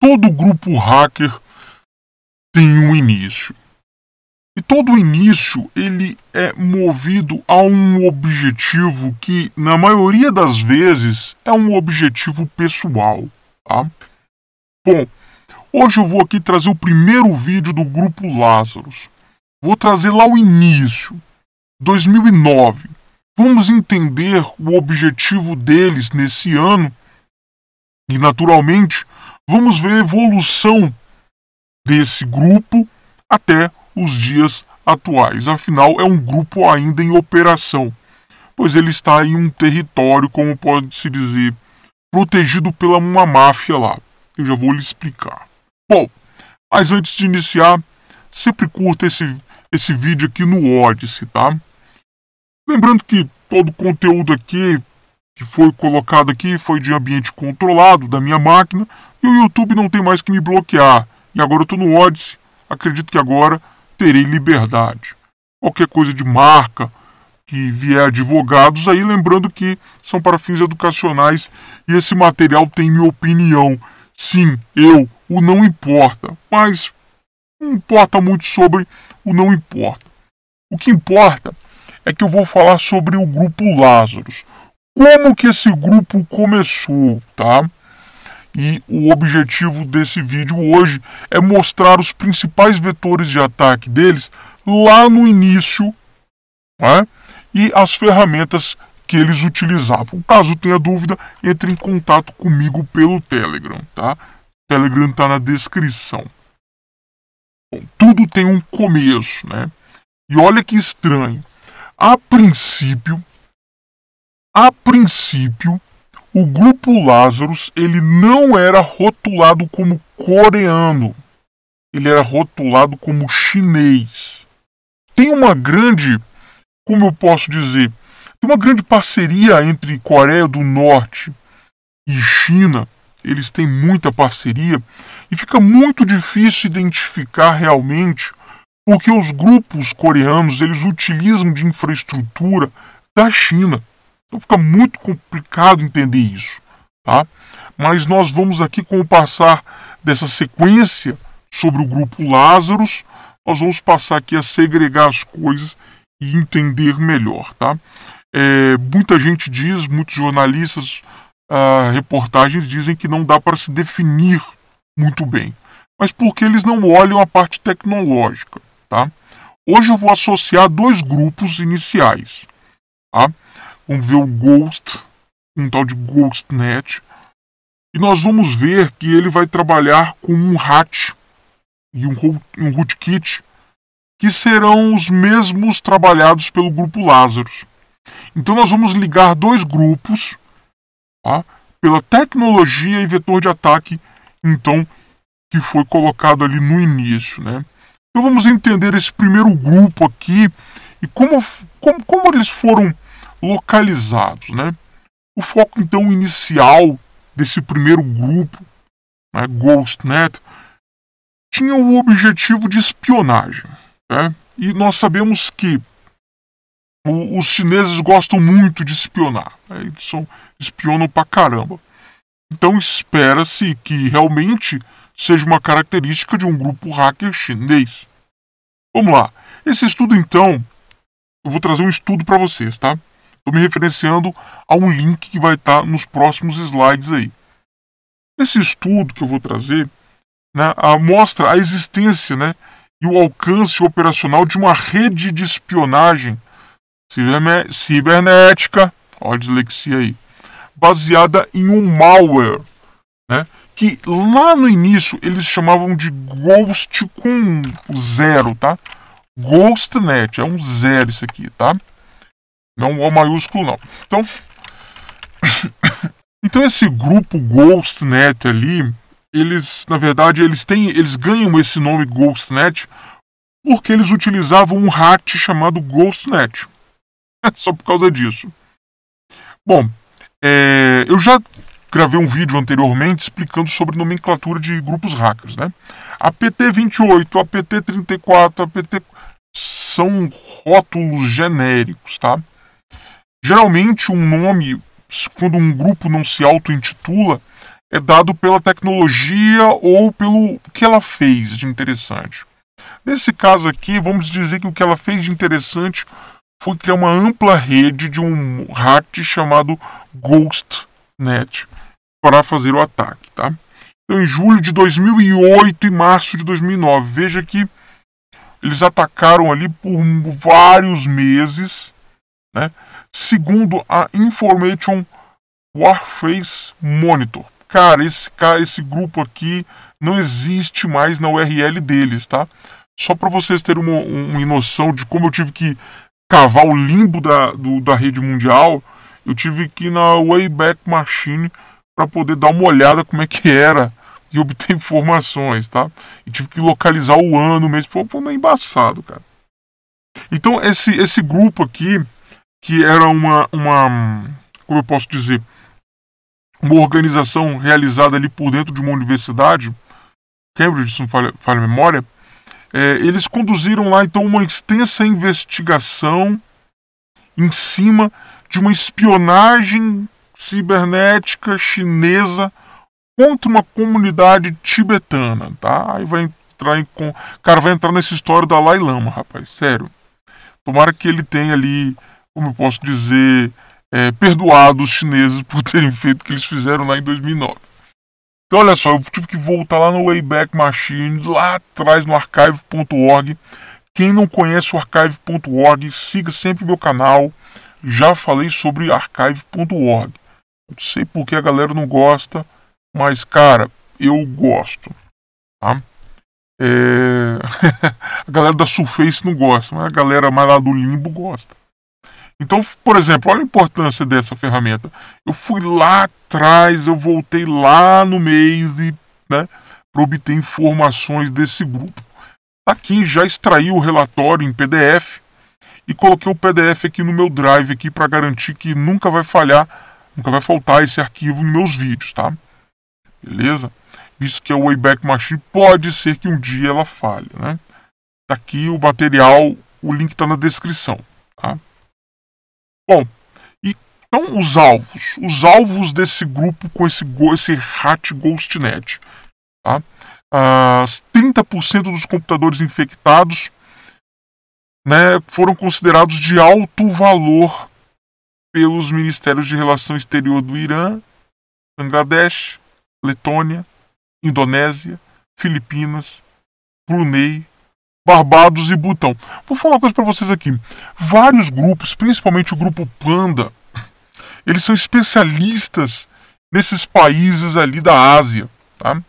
todo grupo hacker tem um início. E todo início ele é movido a um objetivo que, na maioria das vezes, é um objetivo pessoal. Tá? Bom, hoje eu vou aqui trazer o primeiro vídeo do grupo Lazarus. Vou trazer lá o início, 2009. Vamos entender o objetivo deles nesse ano e, naturalmente, vamos ver a evolução desse grupo até os dias atuais. Afinal, é um grupo ainda em operação, pois ele está em um território, como pode-se dizer, protegido pela uma máfia lá. Eu já vou lhe explicar. Bom, mas antes de iniciar, sempre curta esse, esse vídeo aqui no Odyssey, tá? Lembrando que todo o conteúdo aqui que foi colocado aqui foi de ambiente controlado da minha máquina e o YouTube não tem mais que me bloquear. E agora eu estou no Odyssey, acredito que agora terei liberdade. Qualquer coisa de marca que vier advogados aí, lembrando que são para fins educacionais e esse material tem minha opinião. Sim, eu, o não importa, mas não importa muito sobre o não importa. O que importa é que eu vou falar sobre o grupo Lázaros como que esse grupo começou, tá? E o objetivo desse vídeo hoje é mostrar os principais vetores de ataque deles lá no início né? e as ferramentas que eles utilizavam. Caso tenha dúvida, entre em contato comigo pelo Telegram, tá? O Telegram está na descrição. Bom, tudo tem um começo, né? E olha que estranho. A princípio, a princípio, o grupo Lazarus ele não era rotulado como coreano. Ele era rotulado como chinês. Tem uma grande, como eu posso dizer, uma grande parceria entre Coreia do Norte e China. Eles têm muita parceria e fica muito difícil identificar realmente porque os grupos coreanos eles utilizam de infraestrutura da China. Então fica muito complicado entender isso, tá? Mas nós vamos aqui com o passar dessa sequência sobre o grupo Lázaros, nós vamos passar aqui a segregar as coisas e entender melhor, tá? É, muita gente diz, muitos jornalistas, ah, reportagens dizem que não dá para se definir muito bem, mas porque eles não olham a parte tecnológica, tá? Hoje eu vou associar dois grupos iniciais, tá? Vamos ver o Ghost, um tal de GhostNet. E nós vamos ver que ele vai trabalhar com um hat e um, um rootkit que serão os mesmos trabalhados pelo grupo Lazarus. Então nós vamos ligar dois grupos tá? pela tecnologia e vetor de ataque, então que foi colocado ali no início, né? Então vamos entender esse primeiro grupo aqui e como, como, como eles foram localizados. Né? O foco então inicial desse primeiro grupo, né, GhostNet, tinha o objetivo de espionagem. Né? E nós sabemos que o, os chineses gostam muito de espionar, né? eles são, espionam pra caramba. Então espera-se que realmente seja uma característica de um grupo hacker chinês. Vamos lá. Esse estudo então, eu vou trazer um estudo para vocês, tá? Estou me referenciando a um link que vai estar tá nos próximos slides aí. Esse estudo que eu vou trazer né, mostra a existência né, e o alcance operacional de uma rede de espionagem cibernética, olha a dislexia aí, baseada em um malware, né, que lá no início eles chamavam de Ghost com zero, tá? GhostNet, é um zero isso aqui, tá? Não o maiúsculo, não. Então, então esse grupo GhostNet ali, eles, na verdade, eles têm, eles ganham esse nome GhostNet porque eles utilizavam um hack chamado GhostNet. É só por causa disso. Bom, é, eu já gravei um vídeo anteriormente explicando sobre nomenclatura de grupos hackers, né? APT28, APT34, APT são rótulos genéricos, tá? Geralmente, um nome, quando um grupo não se auto-intitula, é dado pela tecnologia ou pelo que ela fez de interessante. Nesse caso aqui, vamos dizer que o que ela fez de interessante foi criar uma ampla rede de um hack chamado GhostNet para fazer o ataque. Tá? Então, em julho de 2008 e março de 2009, veja que eles atacaram ali por vários meses, né? segundo a Information Warface Monitor. Cara, esse cara, esse grupo aqui não existe mais na URL deles, tá? Só para vocês terem uma, uma, noção de como eu tive que cavar o limbo da, do, da rede mundial, eu tive que ir na Wayback Machine para poder dar uma olhada como é que era e obter informações, tá? E tive que localizar o ano mesmo, foi, foi meio embaçado, cara. Então esse esse grupo aqui que era uma, uma como eu posso dizer, uma organização realizada ali por dentro de uma universidade, Cambridge, se não falha, falha a memória, é, eles conduziram lá então uma extensa investigação em cima de uma espionagem cibernética chinesa contra uma comunidade tibetana, tá? Aí vai entrar em com, cara vai entrar nessa história da Dalai Lama, rapaz, sério. Tomara que ele tenha ali como eu posso dizer, é, perdoado os chineses por terem feito o que eles fizeram lá em 2009. Então, olha só, eu tive que voltar lá no Wayback Machine, lá atrás no archive.org. Quem não conhece o archive.org, siga sempre meu canal. Já falei sobre archive.org. Não sei porque a galera não gosta, mas cara, eu gosto. Tá? É... a galera da Surface não gosta, mas a galera mais lá do Limbo gosta. Então, por exemplo, olha a importância dessa ferramenta. Eu fui lá atrás, eu voltei lá no mês e, né, para obter informações desse grupo. Tá aqui já extraí o relatório em PDF e coloquei o PDF aqui no meu drive aqui para garantir que nunca vai falhar, nunca vai faltar esse arquivo nos meus vídeos, tá? Beleza? Visto que a é Wayback Machine pode ser que um dia ela falhe, né? Tá aqui o material, o link está na descrição. Bom, e então os alvos. Os alvos desse grupo com esse, esse hat GhostNet. Tá? Ah, 30% dos computadores infectados né, foram considerados de alto valor pelos Ministérios de Relação Exterior do Irã, Bangladesh, Letônia, Indonésia, Filipinas, Brunei, Barbados e Butão. Vou falar uma coisa para vocês aqui. Vários grupos, principalmente o grupo Panda, eles são especialistas nesses países ali da Ásia, tá?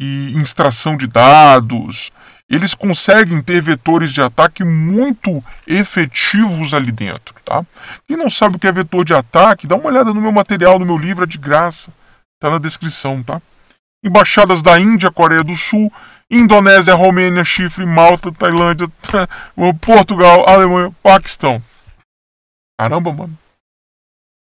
E em extração de dados, eles conseguem ter vetores de ataque muito efetivos ali dentro, tá? Quem não sabe o que é vetor de ataque, dá uma olhada no meu material, no meu livro, é de graça. Tá na descrição, tá? embaixadas da Índia, Coreia do Sul, Indonésia, Romênia, Chifre, Malta, Tailândia, Portugal, Alemanha, Paquistão. Caramba, mano.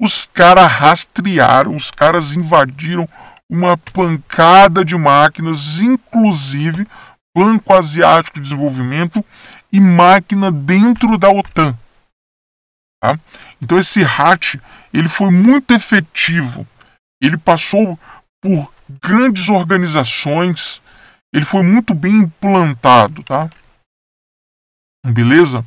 Os caras rastrearam, os caras invadiram uma pancada de máquinas, inclusive Banco Asiático de Desenvolvimento e máquina dentro da OTAN. Tá? Então esse hatch ele foi muito efetivo. Ele passou por grandes organizações. Ele foi muito bem implantado, tá? Beleza?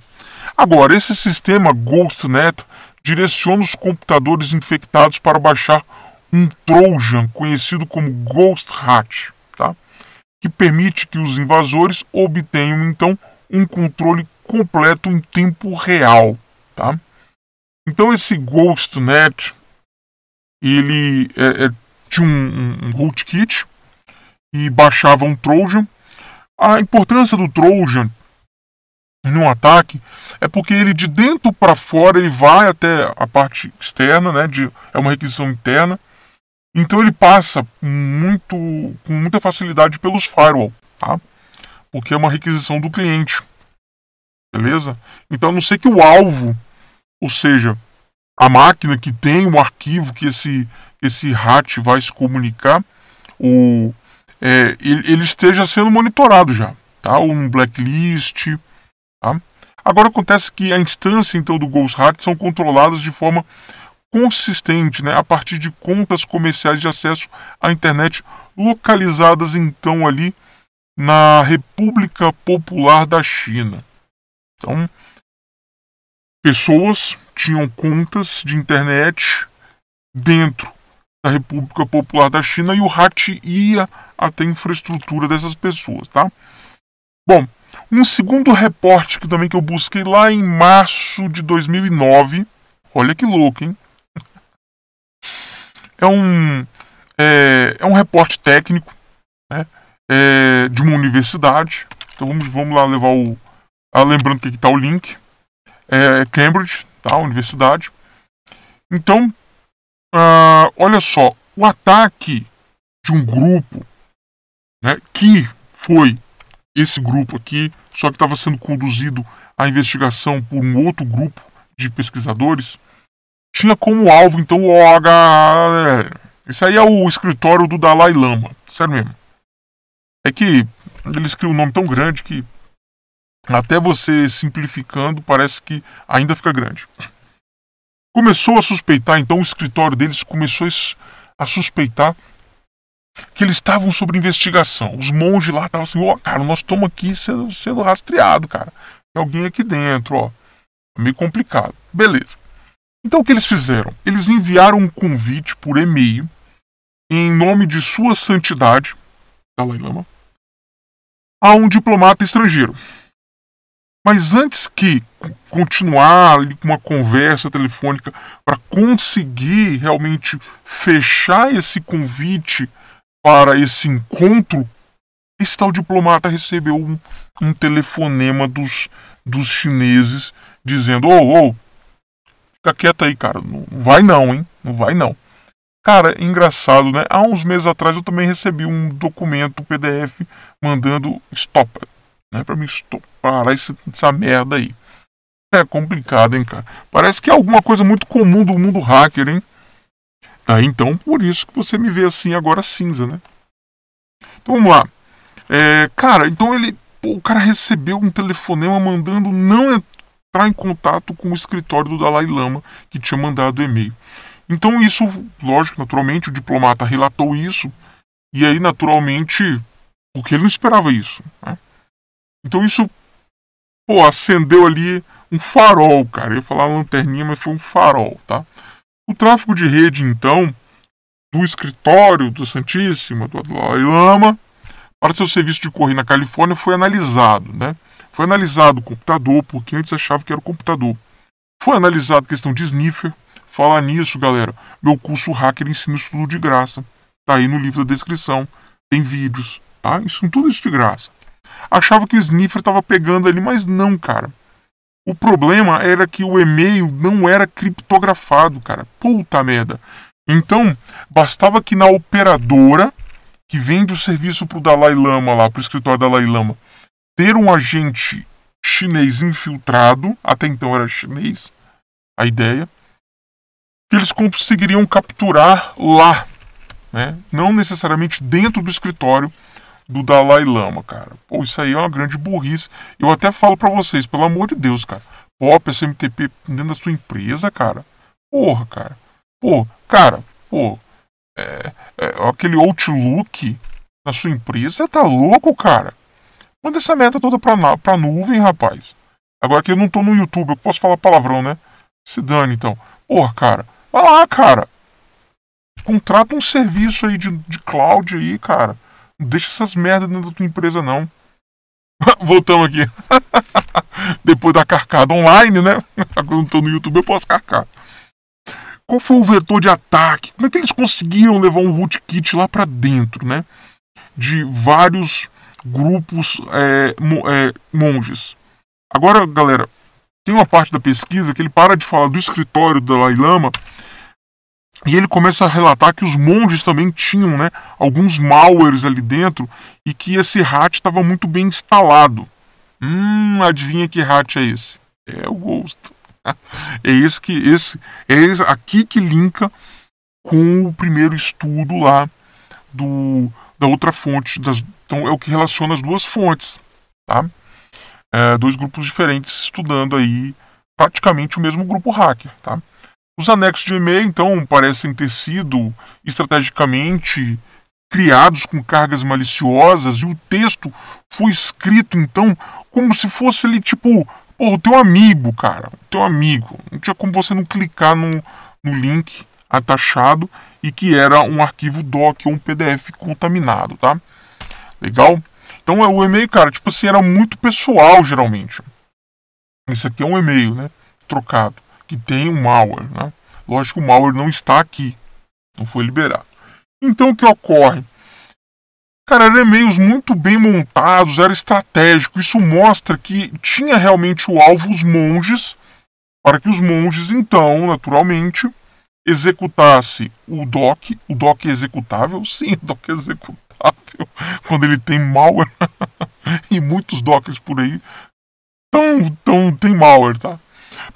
Agora, esse sistema GhostNet direciona os computadores infectados para baixar um Trojan conhecido como Ghost Hat, tá? que permite que os invasores obtenham então um controle completo em tempo real. Tá? Então esse GhostNet ele é, é, tinha um, um, um rootkit e baixava um Trojan. A importância do Trojan num ataque é porque ele de dentro para fora ele vai até a parte externa, né? De, é uma requisição interna. Então ele passa muito com muita facilidade pelos firewall, tá? Porque é uma requisição do cliente. Beleza? Então a não ser que o alvo, ou seja, a máquina que tem um arquivo que esse esse RAT vai se comunicar, o, é, ele, ele, esteja sendo monitorado já, tá? Um blacklist, tá? Agora acontece que a instância então do Ghost RAT são controladas de forma consistente, né, a partir de contas comerciais de acesso à internet localizadas então ali na República Popular da China. Então, pessoas tinham contas de internet dentro da República Popular da China e o HAT ia até a infraestrutura dessas pessoas, tá? Bom, um segundo reporte que também que eu busquei lá em março de 2009, olha que louco, hein? É um é, é um reporte técnico, né? É, de uma universidade. Então vamos vamos lá levar o ah, lembrando que aqui está o link, é Cambridge, tá? Universidade. Então ah, olha só, o ataque de um grupo né, que foi esse grupo aqui, só que estava sendo conduzido a investigação por um outro grupo de pesquisadores, tinha como alvo então o H. É, esse aí é o escritório do Dalai Lama, sério mesmo. É que eles criam um nome tão grande que até você simplificando parece que ainda fica grande começou a suspeitar, então o escritório deles começou a suspeitar que eles estavam sob investigação. Os monges lá estavam assim, ó, oh, cara, nós estamos aqui sendo, sendo rastreado, cara. Tem alguém aqui dentro, ó. É meio complicado. Beleza. Então o que eles fizeram? Eles enviaram um convite por e-mail em nome de sua santidade, Dalai Lama, a um diplomata estrangeiro. Mas antes que continuar com uma conversa telefônica para conseguir realmente fechar esse convite para esse encontro, esse tal diplomata recebeu um, um telefonema dos, dos chineses dizendo: Ô, oh, ô, oh, fica quieto aí, cara, não vai não, hein? Não vai não. Cara, é engraçado, né? Há uns meses atrás eu também recebi um documento PDF mandando stop, né? Para me estopar essa merda aí. É complicado, hein, cara? Parece que é alguma coisa muito comum do mundo hacker, hein? tá então, por isso que você me vê assim agora cinza, né? Então vamos lá. É, cara, então ele. Pô, o cara recebeu um telefonema mandando não entrar em contato com o escritório do Dalai Lama, que tinha mandado o e-mail. Então, isso, lógico, naturalmente, o diplomata relatou isso, e aí, naturalmente, porque ele não esperava isso. Né? Então isso, pô, acendeu ali um farol, cara. Eu ia falar lanterninha, mas foi um farol, tá? O tráfego de rede, então, do escritório do Santíssimo, do Dalai Lama, para seu serviço de correio na Califórnia foi analisado, né? Foi analisado o computador, porque antes achava que era o computador. Foi analisado a questão de sniffer. Falar nisso, galera, meu curso Hacker Ensino tudo de Graça. Tá aí no livro da descrição. Tem vídeos, tá? Isso tudo isso de graça achava que o sniffer estava pegando ali, mas não, cara. O problema era que o e-mail não era criptografado, cara. Puta merda. Então, bastava que na operadora que vende o serviço pro Dalai Lama lá, pro escritório Dalai Lama, ter um agente chinês infiltrado, até então era chinês, a ideia, que eles conseguiriam capturar lá, né? não necessariamente dentro do escritório, do Dalai Lama, cara. Pô, isso aí é uma grande burrice. Eu até falo para vocês, pelo amor de Deus, cara. Pop, SMTP dentro da sua empresa, cara. Porra, cara. Pô, cara, pô. É, é, aquele Outlook na sua empresa, tá louco, cara? Manda essa meta toda pra, pra nuvem, rapaz. Agora que eu não tô no YouTube, eu posso falar palavrão, né? Se dane, então. Porra, cara. Vai lá, cara. Contrata um serviço aí de, de cloud aí, cara deixa essas merdas dentro da tua empresa, não. Voltamos aqui. Depois da carcada online, né? Agora não tô no YouTube, eu posso carcar. Qual foi o vetor de ataque? Como é que eles conseguiram levar um rootkit lá para dentro, né? De vários grupos é, é, monges. Agora, galera, tem uma parte da pesquisa que ele para de falar do escritório do Dalai Lama e ele começa a relatar que os monges também tinham né, alguns malwares ali dentro e que esse hatch estava muito bem instalado. Hum, adivinha que hatch é esse? É o Ghost. É esse que esse é esse aqui que linka com o primeiro estudo lá do da outra fonte. Das, então é o que relaciona as duas fontes, tá? É, dois grupos diferentes estudando aí praticamente o mesmo grupo hacker, tá? Os anexos de e-mail, então, parecem ter sido estrategicamente criados com cargas maliciosas e o texto foi escrito, então, como se fosse ele, tipo, pô, o teu amigo, cara, o teu amigo. Não tinha como você não clicar no, no link atachado e que era um arquivo doc ou um PDF contaminado, tá? Legal? Então é o e-mail, cara, tipo assim, era muito pessoal geralmente. Isso aqui é um e-mail, né? Trocado que tem um malware. Né? Lógico, o malware não está aqui, não foi liberado. Então o que ocorre? Cara, eram e-mails muito bem montados, era estratégico. Isso mostra que tinha realmente o alvo os monges, para que os monges, então, naturalmente, executasse o doc. O doc é executável? Sim, o doc é executável quando ele tem malware. e muitos docs por aí tão, tão, tem malware, tá?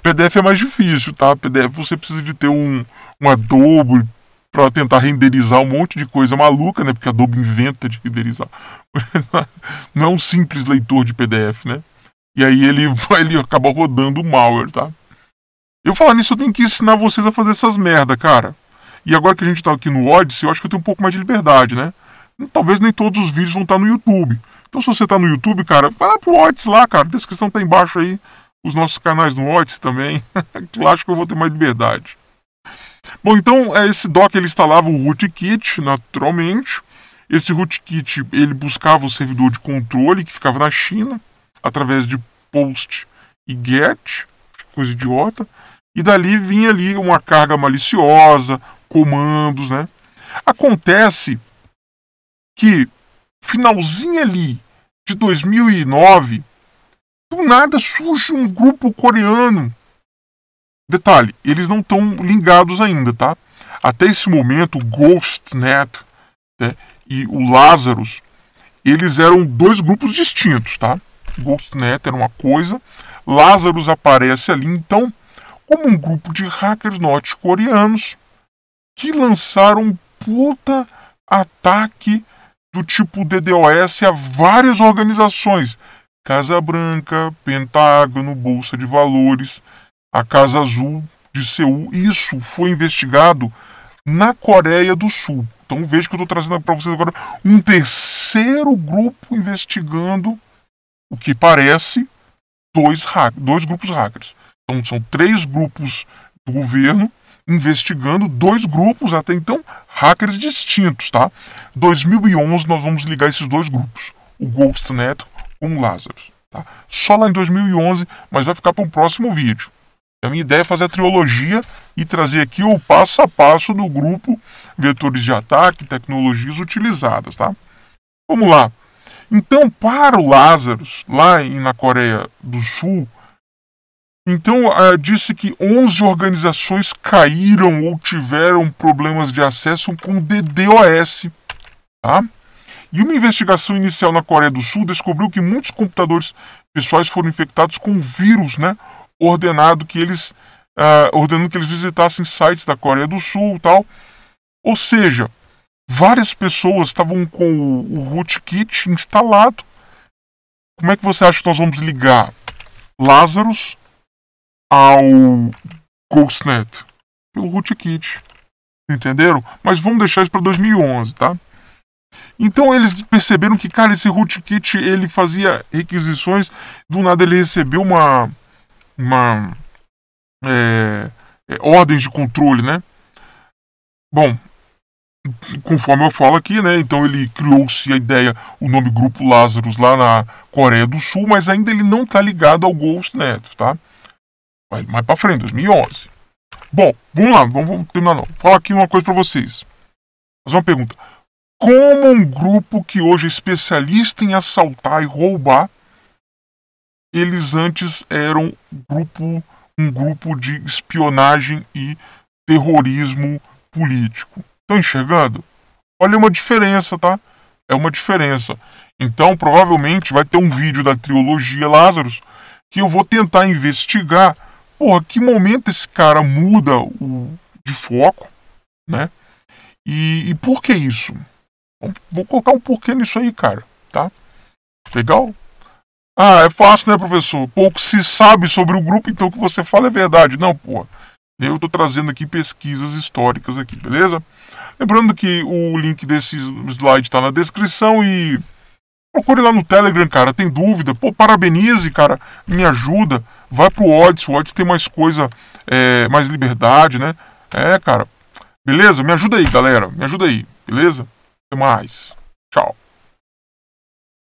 PDF é mais difícil, tá? PDF você precisa de ter um, um Adobe para tentar renderizar um monte de coisa maluca, né? Porque Adobe inventa de renderizar. Não é um simples leitor de PDF, né? E aí ele vai ele acaba rodando o malware, tá? Eu falar nisso, eu tenho que ensinar vocês a fazer essas merda, cara. E agora que a gente tá aqui no Odyssey, eu acho que eu tenho um pouco mais de liberdade, né? Talvez nem todos os vídeos vão estar tá no YouTube. Então se você tá no YouTube, cara, vai lá pro Odyssey lá, cara. A descrição tá embaixo aí os nossos canais no Otis também. acho que eu vou ter mais liberdade. Bom, então é, esse dock ele instalava o rootkit naturalmente. Esse rootkit ele buscava o servidor de controle que ficava na China através de post e get, coisa idiota. E dali vinha ali uma carga maliciosa, comandos, né? Acontece que finalzinho ali de 2009 do nada surge um grupo coreano. Detalhe, eles não estão ligados ainda, tá? Até esse momento, o Ghostnet né, e o Lazarus, eles eram dois grupos distintos, tá? Ghostnet era uma coisa, Lazarus aparece ali, então, como um grupo de hackers norte-coreanos que lançaram um puta ataque do tipo DDoS a várias organizações, Casa Branca, Pentágono, Bolsa de Valores, a Casa Azul de Seul. Isso foi investigado na Coreia do Sul. Então veja que eu estou trazendo para vocês agora um terceiro grupo investigando o que parece dois, hack, dois grupos hackers. Então são três grupos do governo investigando dois grupos até então hackers distintos, tá? 2011 nós vamos ligar esses dois grupos, o GhostNet com Lázaro. Tá? Só lá em 2011, mas vai ficar para um próximo vídeo. A minha ideia é fazer a trilogia e trazer aqui o passo a passo do grupo, vetores de ataque, tecnologias utilizadas. Tá? Vamos lá. Então, para o Lázaro, lá na Coreia do Sul, então ah, disse que 11 organizações caíram ou tiveram problemas de acesso com DDoS. Tá? E uma investigação inicial na Coreia do Sul descobriu que muitos computadores pessoais foram infectados com um vírus, né? Ordenado que eles uh, ordenando que eles visitassem sites da Coreia do Sul, tal. Ou seja, várias pessoas estavam com o, o rootkit instalado. Como é que você acha que nós vamos ligar Lazarus ao GhostNet? Pelo rootkit. Entenderam? Mas vamos deixar isso para 2011, tá? Então eles perceberam que, cara, esse rootkit ele fazia requisições, do nada ele recebeu uma, uma é, é, de controle, né? Bom, conforme eu falo aqui, né? Então ele criou-se a ideia, o nome Grupo Lazarus lá na Coreia do Sul, mas ainda ele não tá ligado ao GhostNet, tá? Vai mais para frente, 2011. Bom, vamos lá, vamos, vamos terminar não. Vou falar aqui uma coisa para vocês. Fazer uma pergunta como um grupo que hoje é especialista em assaltar e roubar, eles antes eram grupo, um grupo de espionagem e terrorismo político. Estão enxergando? Olha é uma diferença, tá? É uma diferença. Então, provavelmente vai ter um vídeo da trilogia Lázaros que eu vou tentar investigar. Porra, que momento esse cara muda o, de foco, né? e, e por que isso? Vou colocar um porquê nisso aí, cara, tá? Legal? Ah, é fácil, né, professor? Pouco se sabe sobre o grupo, então o que você fala é verdade. Não, pô Eu estou trazendo aqui pesquisas históricas aqui, beleza? Lembrando que o link desse slide está na descrição e procure lá no Telegram, cara. Tem dúvida? Pô, parabenize, cara. Me ajuda. Vai pro Odyssey. O Odyssey tem mais coisa, é, mais liberdade, né? É, cara. Beleza? Me ajuda aí, galera. Me ajuda aí, beleza? Até mais. Tchau.